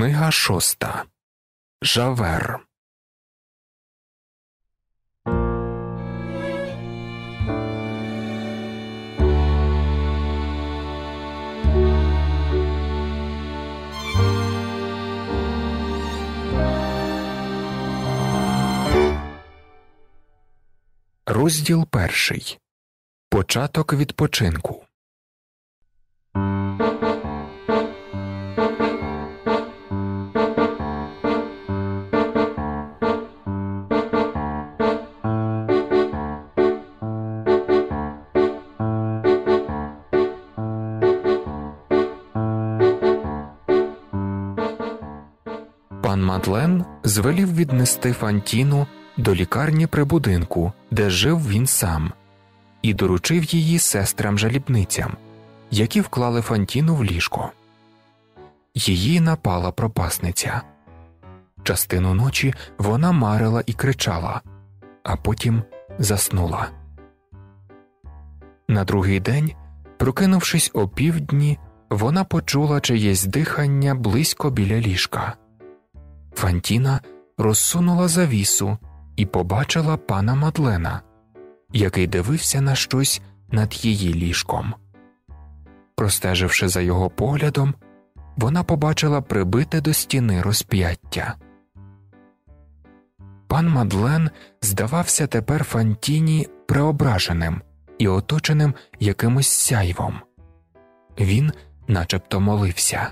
Книга шоста Жавер. Розділ перший. Початок відпочинку. Мадлен звелів віднести Фантіну до лікарні при будинку, де жив він сам, і доручив її сестрам жалібницям, які вклали Фантіну в ліжко. Її напала пропасниця. Частину ночі вона марила і кричала, а потім заснула. На другий день, прокинувшись опівдні, вона почула чиєсь дихання близько біля ліжка. Фантіна розсунула завісу і побачила пана Мадлена, який дивився на щось над її ліжком. Простеживши за його поглядом, вона побачила прибите до стіни розп'яття. Пан Мадлен здавався тепер Фантіні преображеним і оточеним якимось сяйвом. Він начебто молився.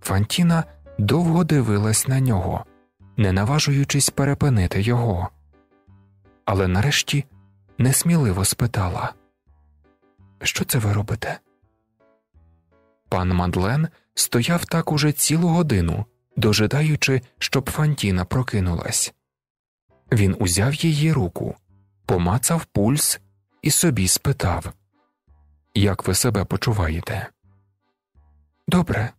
Фантіна довго дивилась на нього, не наважуючись перепинити його. Але нарешті несміливо спитала Що це ви робите? Пан Мадлен стояв так уже цілу годину, дожидаючи, щоб Фантіна прокинулась. Він узяв її руку, помацав пульс і собі спитав Як ви себе почуваєте? Добре,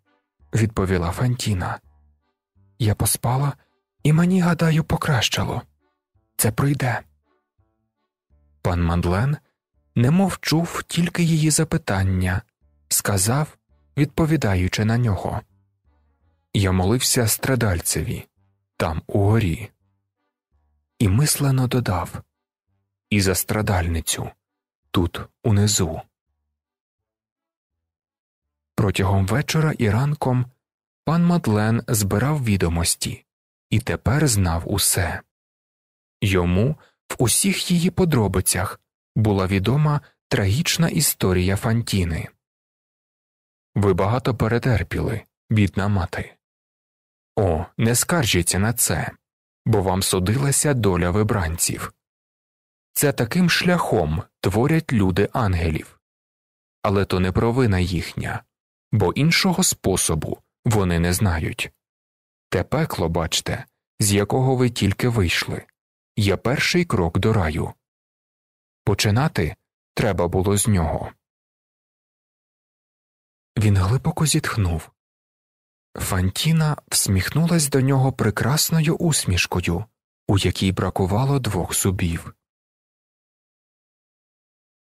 відповіла Фантіна. Я поспала і мені, гадаю, покращало. Це пройде. Пан Мандлен немов чув тільки її запитання, сказав, відповідаючи на нього. Я молився страдальцеві там угорі. І мислено додав І за страдальницю тут унизу. Протягом вечора і ранком пан Матлен збирав відомості і тепер знав усе. Йому в усіх її подробицях була відома трагічна історія Фантіни. Ви багато перетерпіли, бідна мати. О, не скаржіться на це, бо вам судилася доля вибранців. Це таким шляхом творять люди ангелів, але то не провина їхня бо іншого способу вони не знають. Те пекло, бачте, з якого ви тільки вийшли, є перший крок до раю. Починати треба було з нього. Він глибоко зітхнув. Фантіна всміхнулась до нього прекрасною усмішкою, у якій бракувало двох зубів.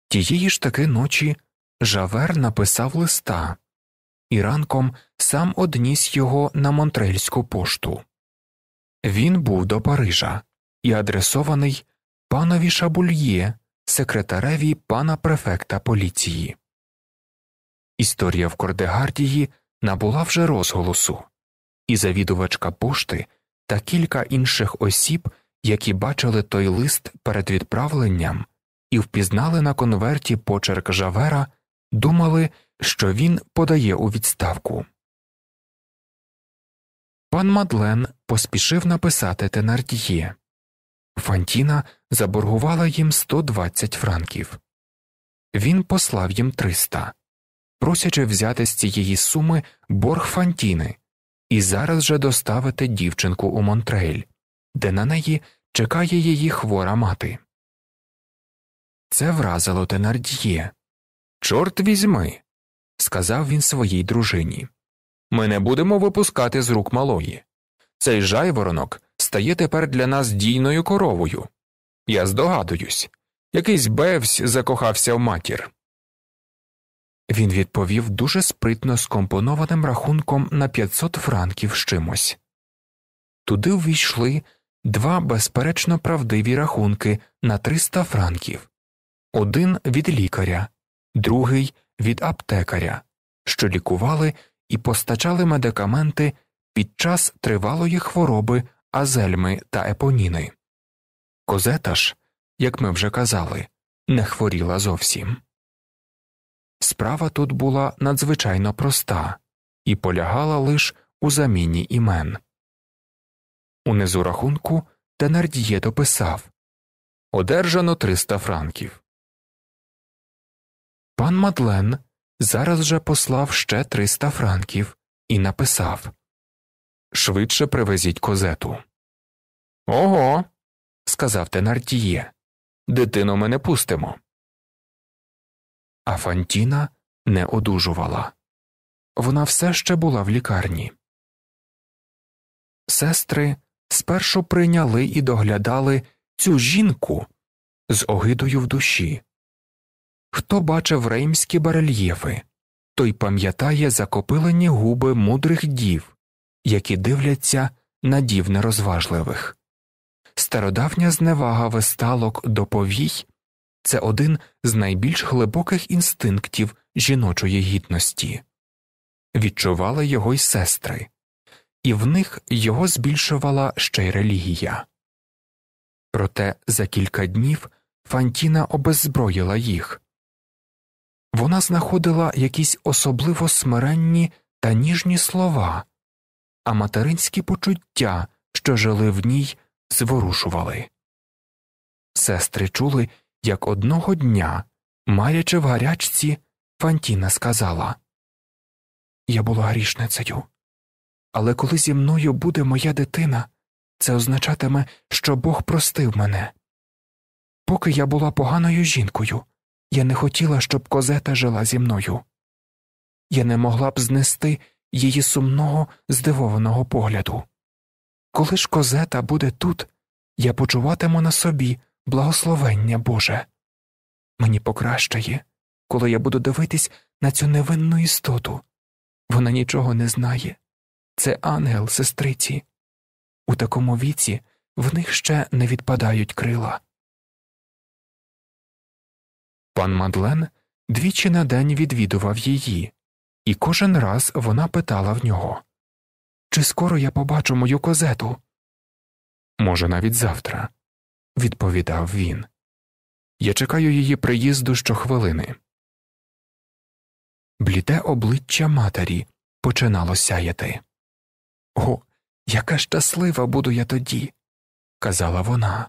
Тієї ж таки ночі Жавер написав листа і ранком сам одніс його на Монтрельську пошту. Він був до Парижа і адресований панові Шабульє, секретареві пана префекта поліції. Історія в Кордегардії набула вже розголосу, і завідувачка пошти та кілька інших осіб, які бачили той лист перед відправленням і впізнали на конверті почерк Жавера, думали, що він подає у відставку. Пан Мадлен поспішив написати Тенардіє. Фантіна заборгувала їм 120 франків. Він послав їм 300, просячи взяти з цієї суми борг Фантіни і зараз же доставити дівчинку у Монтрейль, де на неї чекає її хвора мати. Це вразило Тенардіє. Чорт візьми сказав він своїй дружині. Ми не будемо випускати з рук малої. Цей жайворонок стає тепер для нас дійною коровою. Я здогадуюсь якийсь бевсь закохався в матір. Він відповів дуже спритно скомпонованим рахунком на 500 франків з чимось. Туди ввійшли два безперечно правдиві рахунки на 300 франків один від лікаря, другий від аптекаря, що лікували і постачали медикаменти під час тривалої хвороби азельми та епоніни. Козета ж, як ми вже казали, не хворіла зовсім. Справа тут була надзвичайно проста і полягала лише у заміні імен. Унизу рахунку Тенардіє дописав Одержано 300 франків. Пан Мадлен зараз же послав ще 300 франків і написав Швидше привезіть козету. Ого. сказав Тенардіє. Дитину ми не пустимо. А Фантіна не одужувала. Вона все ще була в лікарні. Сестри спершу прийняли і доглядали цю жінку з огидою в душі. Хто бачив реймські барельєфи, той пам'ятає закопилені губи мудрих дів, які дивляться на дів нерозважливих. Стародавня зневага весталок до повій це один з найбільш глибоких інстинктів жіночої гідності. Відчували його й сестри, і в них його збільшувала ще й релігія. Проте за кілька днів Фантіна обеззброїла їх вона знаходила якісь особливо смиренні та ніжні слова, а материнські почуття, що жили в ній, зворушували. Сестри чули, як одного дня, маячи в гарячці, Фантіна сказала Я була грішницею, але коли зі мною буде моя дитина, це означатиме, що Бог простив мене. Поки я була поганою жінкою, я не хотіла, щоб козета жила зі мною. Я не могла б знести її сумного, здивованого погляду. Коли ж козета буде тут, я почуватиму на собі благословення Боже. Мені покращає, коли я буду дивитись на цю невинну істоту. Вона нічого не знає. Це ангел сестриці. У такому віці в них ще не відпадають крила. Пан Мадлен двічі на день відвідував її, і кожен раз вона питала в нього Чи скоро я побачу мою козету? Може, навіть завтра, відповідав він. Я чекаю її приїзду щохвилини. Бліде обличчя матері починало сяяти. О, яка щаслива буду я тоді, казала вона.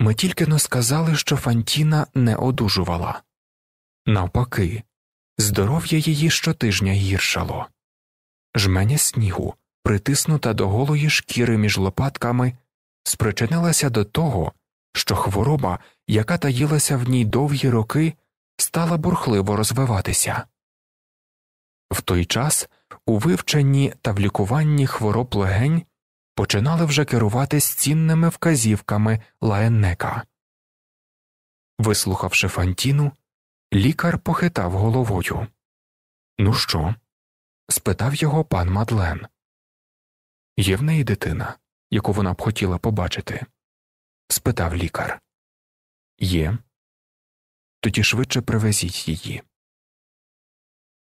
Ми тільки но сказали, що Фантіна не одужувала. Навпаки, здоров'я її щотижня гіршало. Жменя снігу, притиснута до голої шкіри між лопатками, спричинилася до того, що хвороба, яка таїлася в ній довгі роки, стала бурхливо розвиватися. В той час у вивченні та в лікуванні хвороб легень починали вже керувати цінними вказівками лаеннека. Вислухавши Фантіну, лікар похитав головою. Ну що? спитав його пан Мадлен. Є в неї дитина, яку вона б хотіла побачити? спитав лікар. Є. Тоді швидше привезіть її.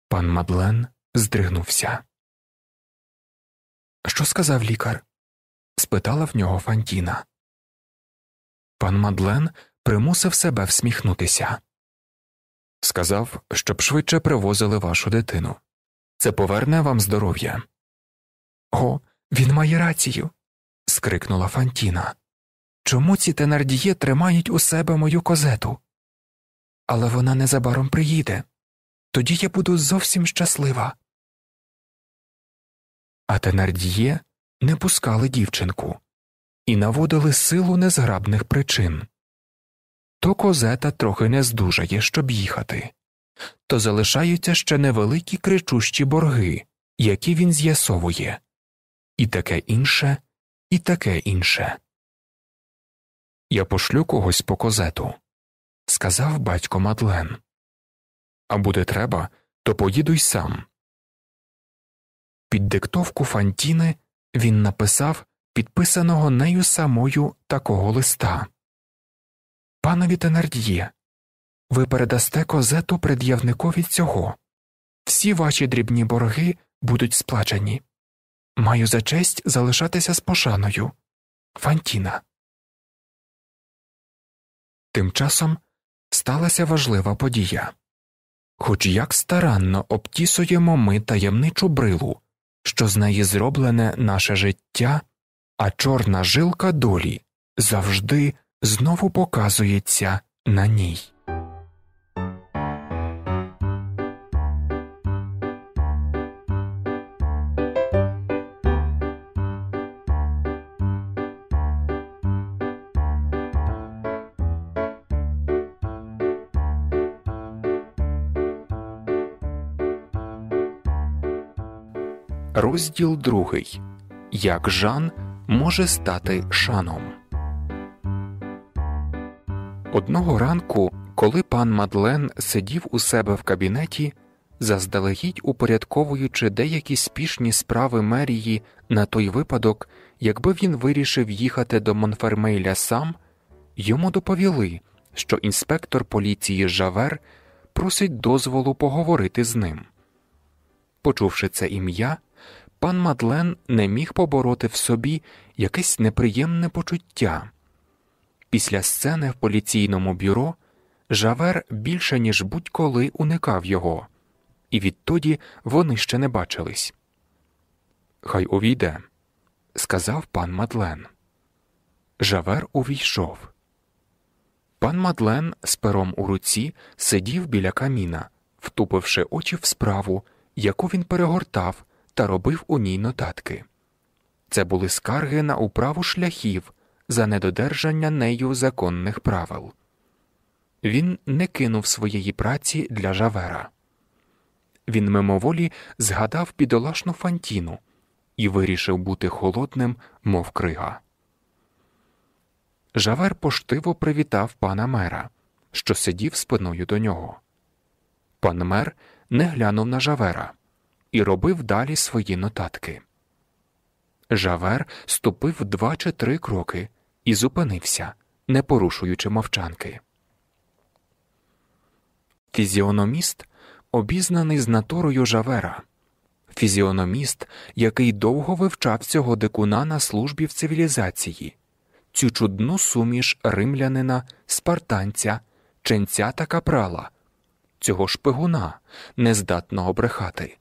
Пан Мадлен здригнувся. Що сказав лікар? спитала в нього Фантіна. Пан Мадлен примусив себе всміхнутися. Сказав, щоб швидше привозили вашу дитину. Це поверне вам здоров'я. О, він має рацію. скрикнула Фантіна. Чому ці тенардіє тримають у себе мою козету? Але вона незабаром приїде. Тоді я буду зовсім щаслива. А тенардіє не пускали дівчинку і наводили силу незграбних причин. То козета трохи не здужає, щоб їхати, то залишаються ще невеликі кричущі борги, які він з'ясовує, і таке інше, і таке інше. Я пошлю когось по козету, сказав батько Мадлен. А буде треба, то поїду й сам. Під диктовку Фантіни він написав підписаного нею самою такого листа Панові Тенард'є, ви передасте козету пред'явникові цього. Всі ваші дрібні борги будуть сплачені. Маю за честь залишатися з пошаною. Фантіна. Тим часом сталася важлива подія. Хоч як старанно обтісуємо ми таємничу брилу, що з неї зроблене наше життя, а чорна жилка долі завжди знову показується на ній. Розділ 2. Як Жан може стати шаном. Одного ранку, коли пан Мадлен сидів у себе в кабінеті, заздалегідь упорядковуючи деякі спішні справи мерії на той випадок, якби він вирішив їхати до Монфермейля сам, йому доповіли, що інспектор поліції Жавер просить дозволу поговорити з ним. Почувши це ім'я, пан Мадлен не міг побороти в собі якесь неприємне почуття. Після сцени в поліційному бюро Жавер більше ніж будь-коли уникав його, і відтоді вони ще не бачились. Хай увійде, сказав пан Мадлен. Жавер увійшов. Пан Мадлен з пером у руці сидів біля каміна, втупивши очі в справу, яку він перегортав, та робив у ній нотатки. Це були скарги на управу шляхів за недодержання нею законних правил. Він не кинув своєї праці для Жавера. Він мимоволі згадав підолашну фантіну і вирішив бути холодним, мов крига. Жавер поштиво привітав пана мера, що сидів спиною до нього. Пан мер не глянув на Жавера і робив далі свої нотатки. Жавер ступив два чи три кроки і зупинився, не порушуючи мовчанки. Фізіономіст обізнаний з натурою Жавера, фізіономіст, який довго вивчав цього дикуна на службі в цивілізації, цю чудну суміш римлянина, спартанця, ченця та капрала, цього шпигуна, нездатного брехати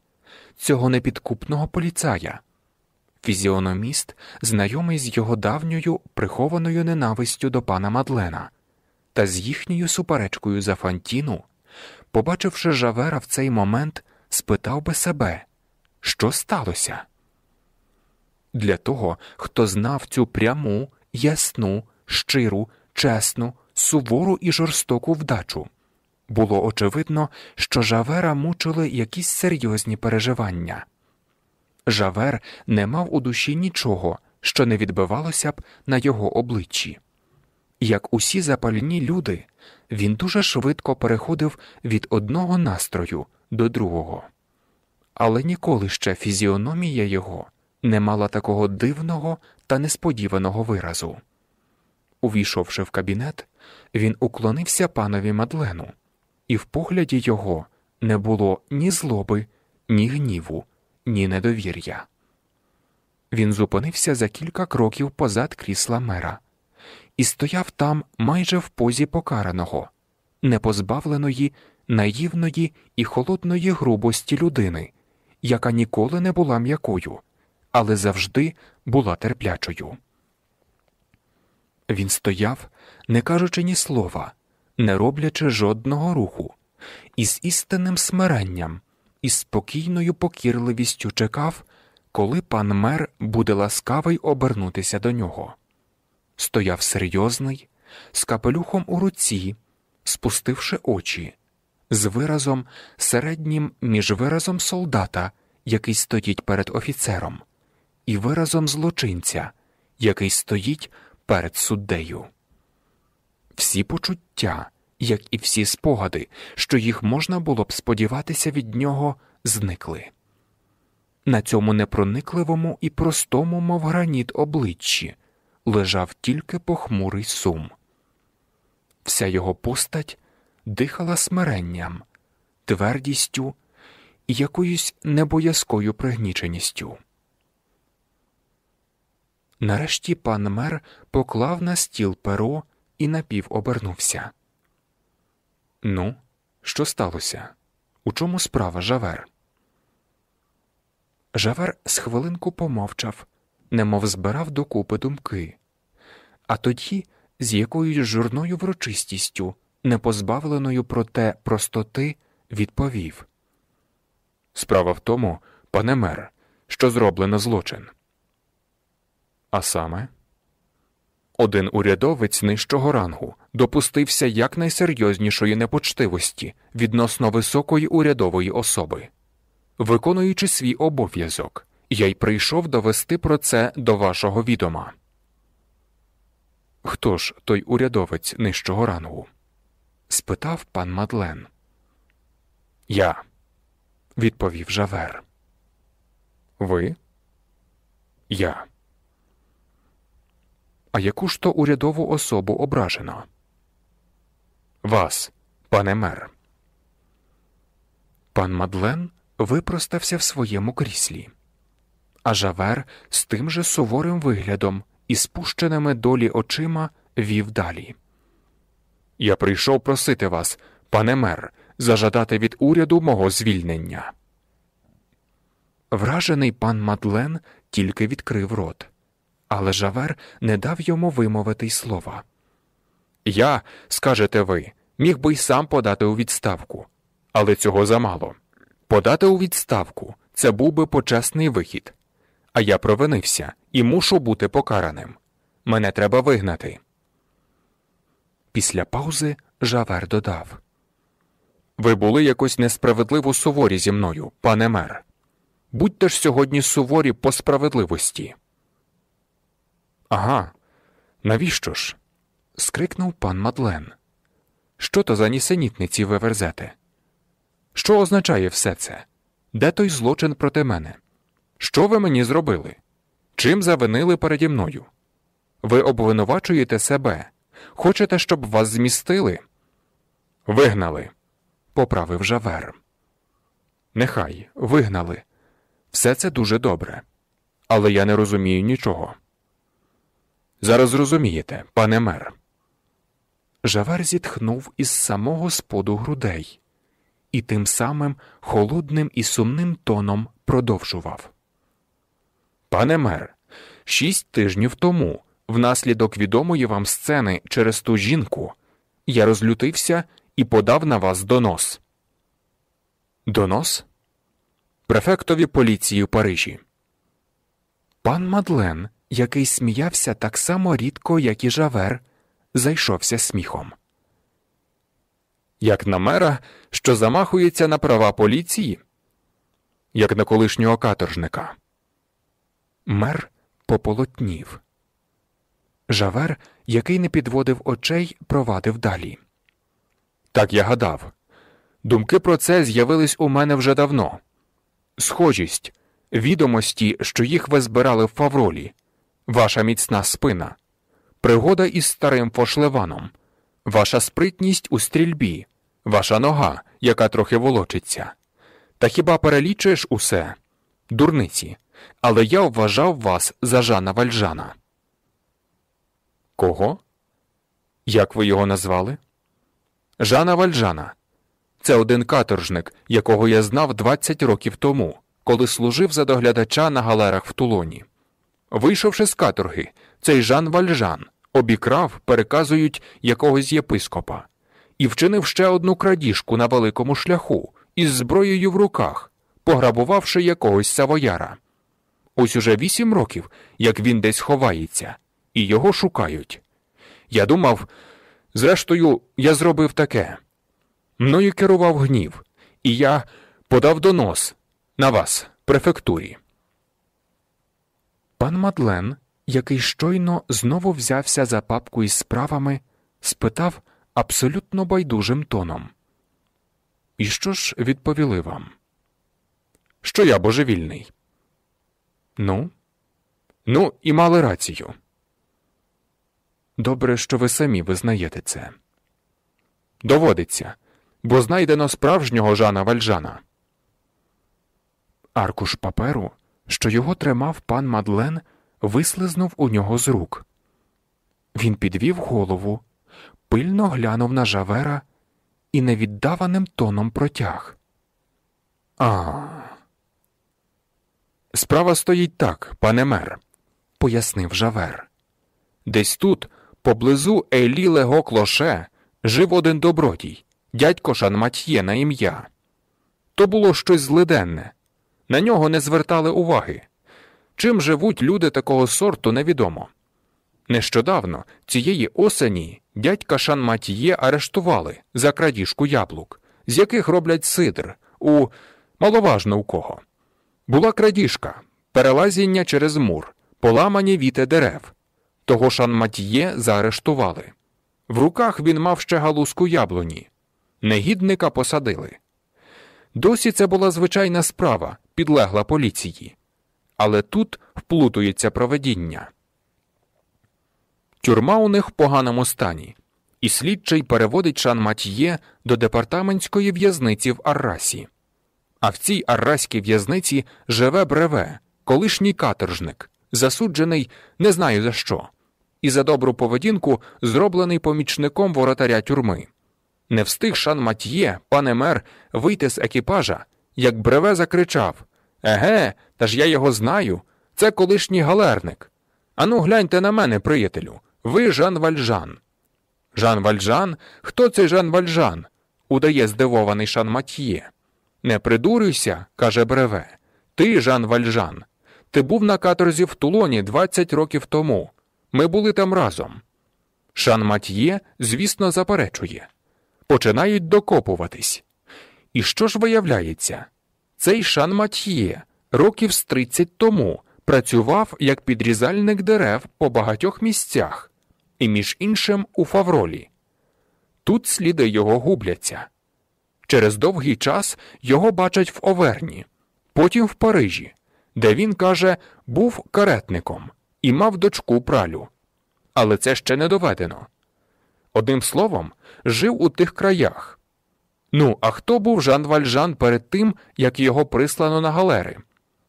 цього непідкупного поліцая. Фізіономіст, знайомий з його давньою прихованою ненавистю до пана Мадлена та з їхньою суперечкою за Фантіну, побачивши Жавера в цей момент, спитав би себе, що сталося? Для того, хто знав цю пряму, ясну, щиру, чесну, сувору і жорстоку вдачу. Було очевидно, що Жавера мучили якісь серйозні переживання. Жавер не мав у душі нічого, що не відбивалося б на його обличчі. Як усі запальні люди, він дуже швидко переходив від одного настрою до другого, але ніколи ще фізіономія його не мала такого дивного та несподіваного виразу. Увійшовши в кабінет, він уклонився панові Мадлену і в погляді його не було ні злоби, ні гніву, ні недовір'я. Він зупинився за кілька кроків позад крісла мера і стояв там майже в позі покараного, непозбавленої, наївної і холодної грубості людини, яка ніколи не була м'якою, але завжди була терплячою. Він стояв, не кажучи ні слова, не роблячи жодного руху, із істинним смиренням, і спокійною покірливістю чекав, коли пан мер буде ласкавий обернутися до нього. Стояв серйозний, з капелюхом у руці, спустивши очі, з виразом середнім між виразом солдата, який стоїть перед офіцером, і виразом злочинця, який стоїть перед суддею всі почуття, як і всі спогади, що їх можна було б сподіватися від нього, зникли. На цьому непроникливому і простому, мов граніт обличчі, лежав тільки похмурий сум. Вся його постать дихала смиренням, твердістю і якоюсь небоязкою пригніченістю. Нарешті пан мер поклав на стіл перо і напів обернувся. Ну, що сталося? У чому справа Жавер? Жавер з хвилинку помовчав, немов збирав докупи думки, а тоді з якоюсь журною врочистістю, непозбавленою проте простоти, відповів Справа в тому, пане мер, що зроблено злочин. А саме. Один урядовець нижчого рангу допустився якнайсерйознішої непочтивості відносно високої урядової особи. Виконуючи свій обов'язок, я й прийшов довести про це до вашого відома. Хто ж той урядовець нижчого рангу? спитав пан Мадлен. Я, відповів Жавер. Ви? Я. А яку ж то урядову особу ображено? Вас, пане мер. Пан Мадлен випростався в своєму кріслі. А Жавер з тим же суворим виглядом і спущеними долі очима вів далі. Я прийшов просити вас, пане мер, зажадати від уряду мого звільнення. Вражений пан Мадлен тільки відкрив рот але Жавер не дав йому вимовити й слова. Я, скажете ви, міг би й сам подати у відставку, але цього замало. Подати у відставку це був би почесний вихід. А я провинився і мушу бути покараним. Мене треба вигнати. Після паузи Жавер додав Ви були якось несправедливо суворі зі мною, пане мер. Будьте ж сьогодні суворі по справедливості. Ага, навіщо ж? скрикнув пан Мадлен. Що то за нісенітниці ви верзете? Що означає все це? Де той злочин проти мене? Що ви мені зробили? Чим завинили переді мною? Ви обвинувачуєте себе, хочете, щоб вас змістили? Вигнали, поправив Жавер. Нехай вигнали. Все це дуже добре. Але я не розумію нічого. Зараз зрозумієте, пане мер. Жавер зітхнув із самого споду грудей і тим самим холодним і сумним тоном продовжував. Пане мер, шість тижнів тому, внаслідок відомої вам сцени через ту жінку, я розлютився і подав на вас донос. Донос? Префектові поліції в Парижі. Пан Мадлен який сміявся так само рідко, як і Жавер, зайшовся сміхом. Як на мера, що замахується на права поліції, як на колишнього каторжника. Мер пополотнів. Жавер, який не підводив очей, провадив далі. Так я гадав. Думки про це з'явились у мене вже давно. Схожість, відомості, що їх ви збирали в фавролі, ваша міцна спина, пригода із старим фошлеваном, ваша спритність у стрільбі, ваша нога, яка трохи волочиться. Та хіба перелічуєш усе? Дурниці, але я вважав вас за Жана Вальжана. Кого? Як ви його назвали? Жана Вальжана. Це один каторжник, якого я знав 20 років тому, коли служив за доглядача на галерах в Тулоні. Вийшовши з каторги, цей Жан Вальжан обікрав, переказують якогось єпископа, і вчинив ще одну крадіжку на великому шляху із зброєю в руках, пограбувавши якогось савояра. Ось уже вісім років, як він десь ховається, і його шукають. Я думав, зрештою, я зробив таке. Мною керував гнів, і я подав донос на вас, префектурі. Пан Мадлен, який щойно знову взявся за папку із справами, спитав абсолютно байдужим тоном. І що ж відповіли вам? Що я божевільний? Ну, ну, і мали рацію. Добре, що ви самі визнаєте це. Доводиться, бо знайдено справжнього Жана Вальжана. Аркуш паперу що його тримав пан Мадлен, вислизнув у нього з рук. Він підвів голову, пильно глянув на Жавера і невіддаваним тоном протяг. А. Справа стоїть так, пане мер, пояснив Жавер. Десь тут, поблизу Елі Лего Клоше, жив один добродій, дядько Шанматьє на ім'я. То було щось злиденне, на нього не звертали уваги. Чим живуть люди такого сорту, невідомо. Нещодавно цієї осені дядька Шанматіє арештували за крадіжку яблук, з яких роблять сидр, у маловажно у кого. Була крадіжка, перелазіння через мур, поламані віти дерев. Того Шанматіє заарештували. В руках він мав ще галузку яблуні. Негідника посадили. Досі це була звичайна справа підлегла поліції. Але тут вплутується проведіння. Тюрма у них в поганому стані, і слідчий переводить Шан Матьє до департаментської в'язниці в Аррасі. А в цій арраській в'язниці живе бреве, колишній каторжник, засуджений не знаю за що, і за добру поведінку зроблений помічником воротаря тюрми. Не встиг Шан Матьє, пане мер, вийти з екіпажа, як бреве закричав Еге, та ж я його знаю. Це колишній галерник. Ану, гляньте на мене, приятелю. Ви Жан Вальжан. Жан Вальжан? Хто цей Жан Вальжан? удає здивований Шан Матьє. Не придурюйся, каже Бреве. Ти, Жан Вальжан. Ти був на каторзі в Тулоні 20 років тому. Ми були там разом. Шан Матьє, звісно, заперечує. Починають докопуватись. І що ж виявляється? Цей Шан Матьє років з 30 тому працював як підрізальник дерев по багатьох місцях і, між іншим, у Фавролі. Тут сліди його губляться. Через довгий час його бачать в Оверні, потім в Парижі, де він каже, був каретником і мав дочку пралю. Але це ще не доведено. Одним словом, жив у тих краях. Ну, а хто був Жан Вальжан перед тим, як його прислано на галери?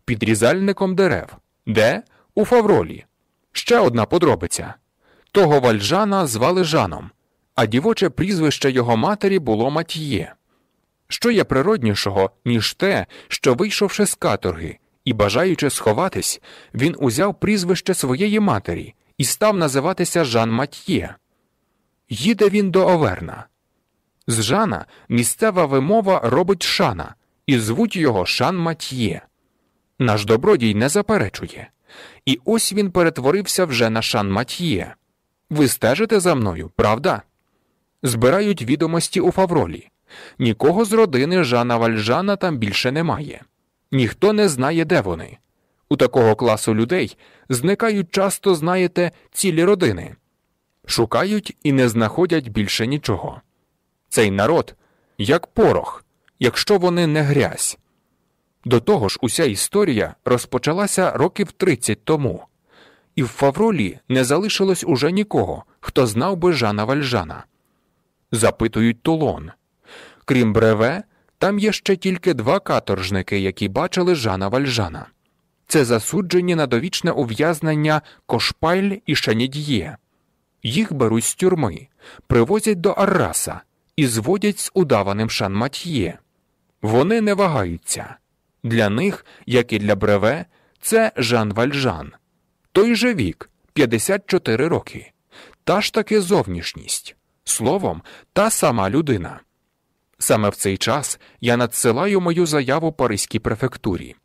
Підрізальником дерев, де? У Фавролі. Ще одна подробиця того вальжана звали Жаном, а дівоче прізвище його матері було Матьє. Що є природнішого, ніж те, що, вийшовши з каторги і бажаючи сховатись, він узяв прізвище своєї матері і став називатися Жан Матьє. Їде він до Оверна. З Жана місцева вимова робить шана і звуть його Шан Матьє. Наш добродій не заперечує. І ось він перетворився вже на Шан Матьє. Ви стежите за мною, правда? Збирають відомості у Фавролі. Нікого з родини Жана Вальжана там більше немає. Ніхто не знає, де вони. У такого класу людей зникають часто, знаєте, цілі родини, шукають і не знаходять більше нічого цей народ як порох, якщо вони не грязь. До того ж, уся історія розпочалася років 30 тому, і в Фавролі не залишилось уже нікого, хто знав би Жана Вальжана. Запитують Тулон. Крім бреве, там є ще тільки два каторжники, які бачили Жана Вальжана. Це засуджені на довічне ув'язнення Кошпайль і шанідьє, Їх беруть з тюрми, привозять до Арраса, і зводять з удаваним шанматьє. Вони не вагаються. Для них, як і для бреве, це Жан Вальжан, той же вік 54 роки, та ж таки зовнішність, словом, та сама людина. Саме в цей час я надсилаю мою заяву Паризькій префектурі.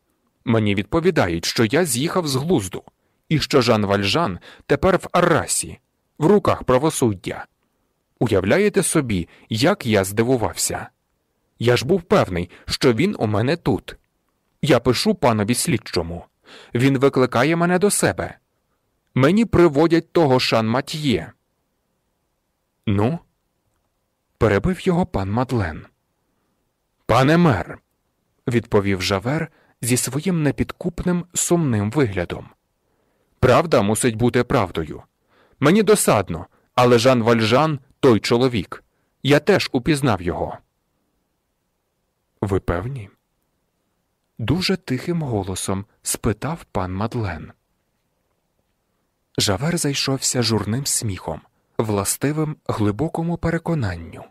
Мені відповідають, що я з'їхав з глузду і що Жан Вальжан тепер в Аррасі, в руках правосуддя, Уявляєте собі, як я здивувався? Я ж був певний, що він у мене тут. Я пишу панові слідчому. Він викликає мене до себе. Мені приводять того шан Матьє. Ну, перебив його пан Мадлен. Пане мер, відповів Жавер зі своїм непідкупним сумним виглядом. Правда мусить бути правдою. Мені досадно, але Жан Вальжан той чоловік. Я теж упізнав його. Ви певні? Дуже тихим голосом спитав пан Мадлен. Жавер зайшовся журним сміхом, властивим глибокому переконанню.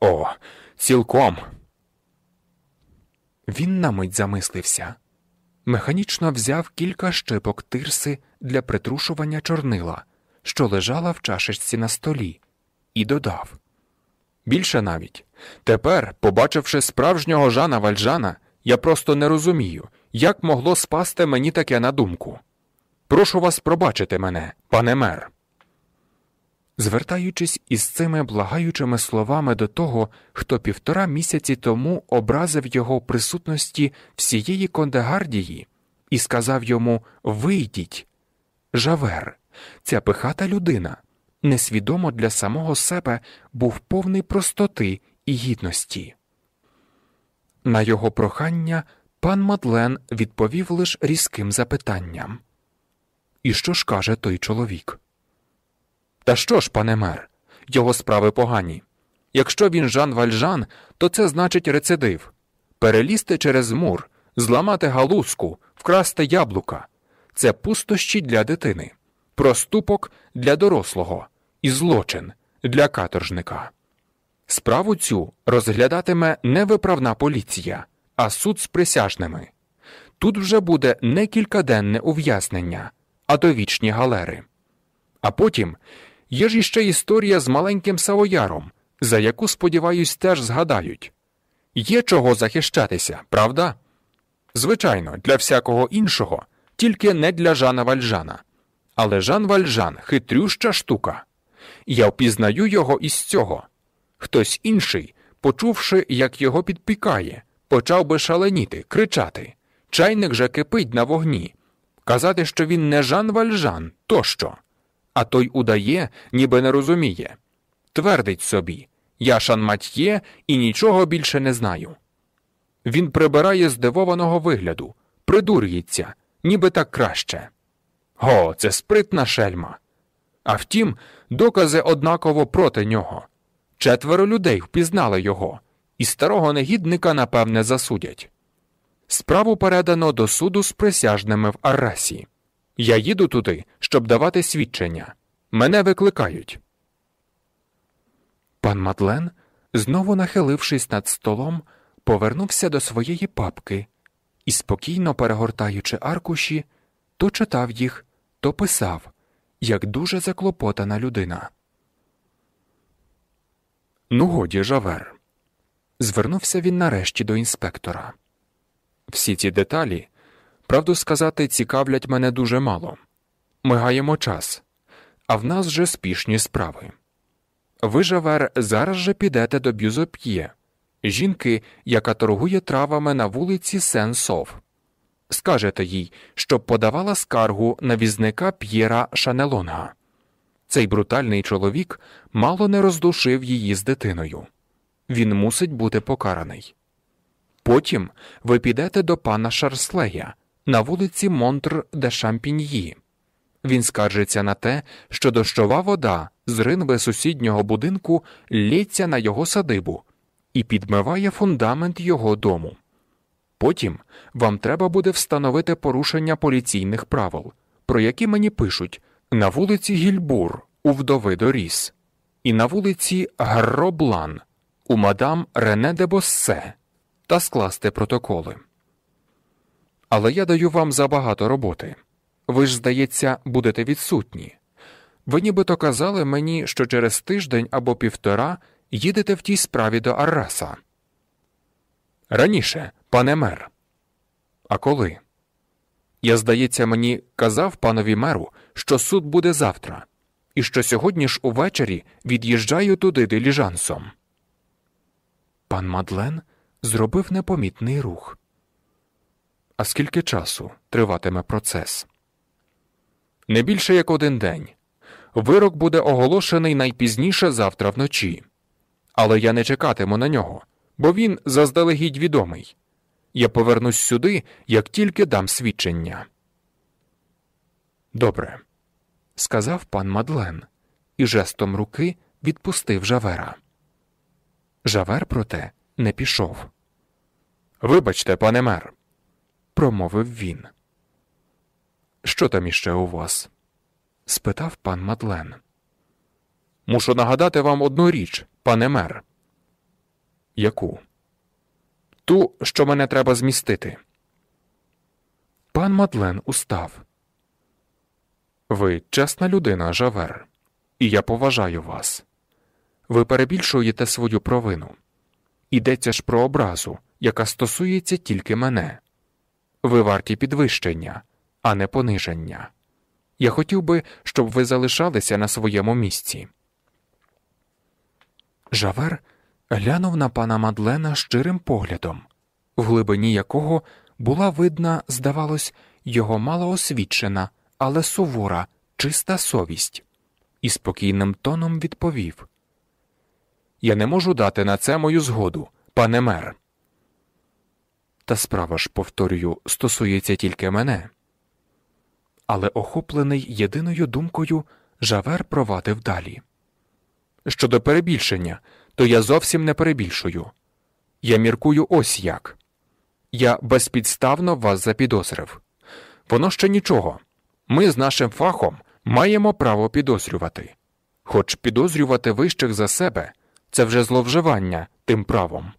О, цілком. Він на мить замислився. Механічно взяв кілька щепок тирси для притрушування чорнила, що лежала в чашечці на столі, і додав більше навіть тепер, побачивши справжнього Жана Вальжана, я просто не розумію, як могло спасти мені таке на думку. Прошу вас пробачити мене, пане мер. Звертаючись із цими благаючими словами до того, хто півтора місяці тому образив його присутності всієї кондегардії і сказав йому Вийдіть, Жавер, ця пихата людина несвідомо для самого себе був повний простоти і гідності. На його прохання пан Мадлен відповів лише різким запитанням І що ж каже той чоловік? Та що ж, пане мер, його справи погані. Якщо він Жан Вальжан, то це значить рецидив перелізти через мур, зламати галузку, вкрасти яблука це пустощі для дитини проступок для дорослого і злочин для каторжника. Справу цю розглядатиме не виправна поліція, а суд з присяжними. Тут вже буде не кількаденне ув'язнення, а довічні галери. А потім є ж іще історія з маленьким савояром, за яку, сподіваюсь, теж згадають є чого захищатися, правда? Звичайно, для всякого іншого, тільки не для Жана Вальжана. Але Жан Вальжан хитрюща штука. Я впізнаю його із цього. Хтось інший, почувши, як його підпікає, почав би шаленіти, кричати. Чайник же кипить на вогні, казати, що він не Жан Вальжан тощо. А той удає, ніби не розуміє. Твердить собі Я Шан Матьє і нічого більше не знаю. Він прибирає здивованого вигляду, придур'ється, ніби так краще. О, це спритна шельма. А втім, докази однаково проти нього. Четверо людей впізнали його, і старого негідника, напевне, засудять. Справу передано до суду з присяжними в Арасі. Я їду туди, щоб давати свідчення. Мене викликають. Пан Мадлен, знову нахилившись над столом, повернувся до своєї папки і, спокійно перегортаючи аркуші, то читав їх, то писав, як дуже заклопотана людина. Ну, годі, Жавер. Звернувся він нарешті до інспектора. Всі ці деталі, правду сказати, цікавлять мене дуже мало. Ми гаємо час, а в нас же спішні справи. Ви, Жавер, зараз же підете до бюзоп'є, жінки, яка торгує травами на вулиці Сен-Сов скажете їй, щоб подавала скаргу на візника П'єра Шанелонга. Цей брутальний чоловік мало не роздушив її з дитиною. Він мусить бути покараний. Потім ви підете до пана Шарслея на вулиці Монтр де Шампіньї. Він скаржиться на те, що дощова вода з ринви сусіднього будинку лється на його садибу і підмиває фундамент його дому. Потім вам треба буде встановити порушення поліційних правил, про які мені пишуть на вулиці Гільбур у вдови Доріс і на вулиці Гроблан у мадам Рене де Боссе та скласти протоколи. Але я даю вам забагато роботи. Ви ж, здається, будете відсутні. Ви нібито казали мені, що через тиждень або півтора їдете в тій справі до Арраса. Раніше, пане мер. А коли? Я, здається, мені казав панові меру, що суд буде завтра, і що сьогодні ж увечері від'їжджаю туди диліжансом. Пан Мадлен зробив непомітний рух. А скільки часу триватиме процес? Не більше як один день. Вирок буде оголошений найпізніше завтра вночі. Але я не чекатиму на нього бо він заздалегідь відомий. Я повернусь сюди, як тільки дам свідчення. Добре, сказав пан Мадлен і жестом руки відпустив Жавера. Жавер, проте, не пішов. Вибачте, пане мер, промовив він. Що там іще у вас? спитав пан Мадлен. Мушу нагадати вам одну річ, пане мер. Яку? Ту, що мене треба змістити. Пан Мадлен устав. Ви чесна людина, Жавер, і я поважаю вас. Ви перебільшуєте свою провину. Ідеться ж про образу, яка стосується тільки мене. Ви варті підвищення, а не пониження. Я хотів би, щоб ви залишалися на своєму місці. Жавер глянув на пана Мадлена щирим поглядом, в глибині якого була видна, здавалось, його малоосвічена, але сувора, чиста совість, і спокійним тоном відповів: Я не можу дати на це мою згоду, пане мер. Та справа ж, повторюю, стосується тільки мене. Але охоплений єдиною думкою, Жавер провадив далі. Щодо перебільшення, то я зовсім не перебільшую. Я міркую ось як. Я безпідставно вас запідозрив. Воно ще нічого. Ми з нашим фахом маємо право підозрювати. Хоч підозрювати вищих за себе це вже зловживання тим правом.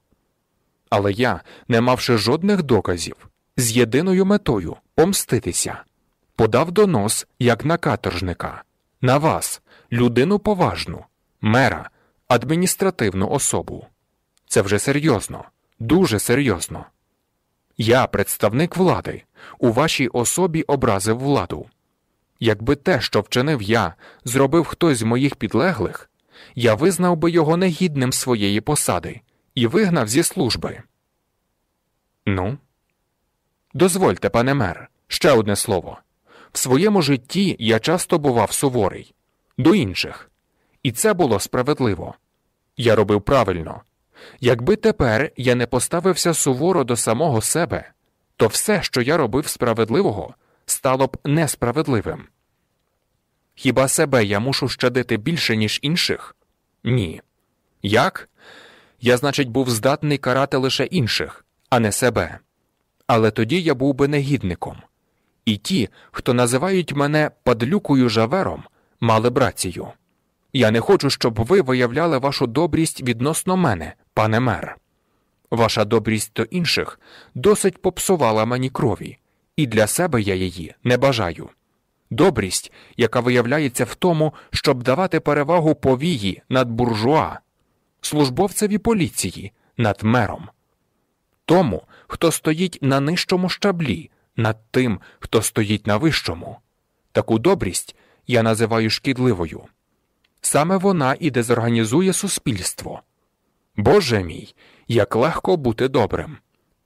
Але я, не мавши жодних доказів, з єдиною метою помститися, подав донос як на каторжника, на вас, людину поважну, мера, адміністративну особу. Це вже серйозно, дуже серйозно. Я, представник влади, у вашій особі образив владу. Якби те, що вчинив я, зробив хтось з моїх підлеглих, я визнав би його негідним своєї посади і вигнав зі служби. Ну, дозвольте, пане мер, ще одне слово. В своєму житті я часто бував суворий, до інших і це було справедливо. Я робив правильно. Якби тепер я не поставився суворо до самого себе, то все, що я робив справедливого, стало б несправедливим. Хіба себе я мушу щадити більше, ніж інших? Ні. Як? Я, значить, був здатний карати лише інших, а не себе. Але тоді я був би негідником. І ті, хто називають мене падлюкою жавером, мали брацію. Я не хочу, щоб ви виявляли вашу добрість відносно мене, пане мер. Ваша добрість до інших досить попсувала мені крові, і для себе я її не бажаю. Добрість, яка виявляється в тому, щоб давати перевагу повії над буржуа, службовцеві поліції над мером, тому, хто стоїть на нижчому щаблі, над тим, хто стоїть на вищому. Таку добрість я називаю шкідливою. Саме вона і дезорганізує суспільство. Боже мій, як легко бути добрим,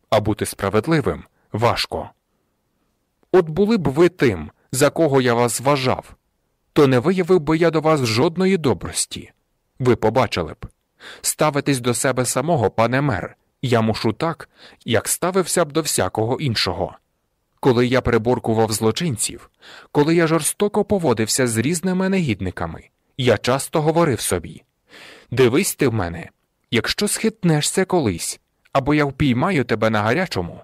а бути справедливим важко. От були б ви тим, за кого я вас вважав, то не виявив би я до вас жодної добрості. Ви побачили б. Ставитись до себе самого, пане мер, я мушу так, як ставився б до всякого іншого. Коли я приборкував злочинців, коли я жорстоко поводився з різними негідниками, я часто говорив собі Дивись ти в мене, якщо схитнешся колись, або я впіймаю тебе на гарячому.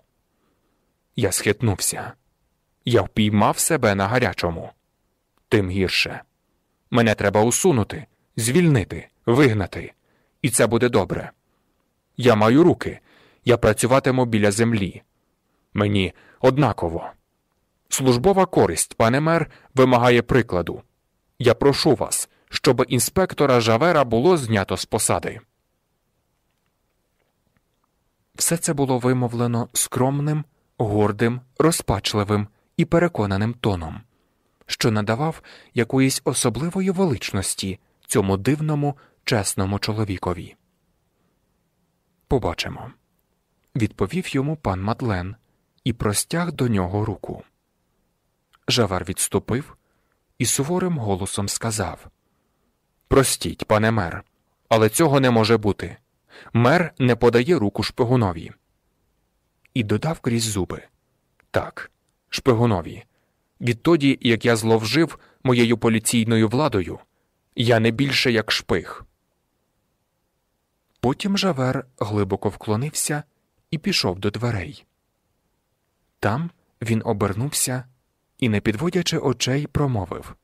Я схитнувся. Я впіймав себе на гарячому. Тим гірше. Мене треба усунути, звільнити, вигнати. І це буде добре. Я маю руки, я працюватиму біля землі. Мені однаково. Службова користь, пане мер, вимагає прикладу. Я прошу вас щоб інспектора Жавера було знято з посади. Все це було вимовлено скромним, гордим, розпачливим і переконаним тоном, що надавав якоїсь особливої величності цьому дивному, чесному чоловікові. Побачимо. Відповів йому пан Мадлен і простяг до нього руку. Жавар відступив і суворим голосом сказав Простіть, пане мер, але цього не може бути. Мер не подає руку шпигунові. І додав крізь зуби так, шпигунові. Відтоді, як я зловжив моєю поліційною владою, я не більше як шпиг. Потім Жавер глибоко вклонився і пішов до дверей. Там він обернувся і, не підводячи очей, промовив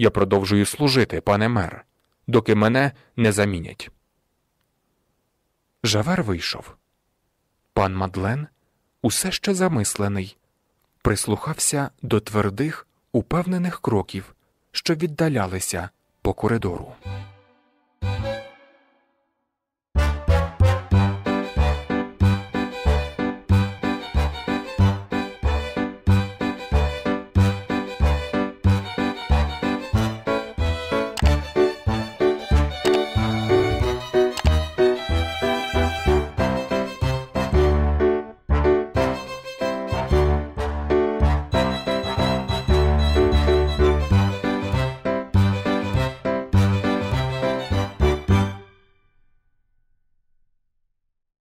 я продовжую служити, пане мер, доки мене не замінять. Жавер вийшов. Пан Мадлен усе ще замислений, прислухався до твердих, упевнених кроків, що віддалялися по коридору.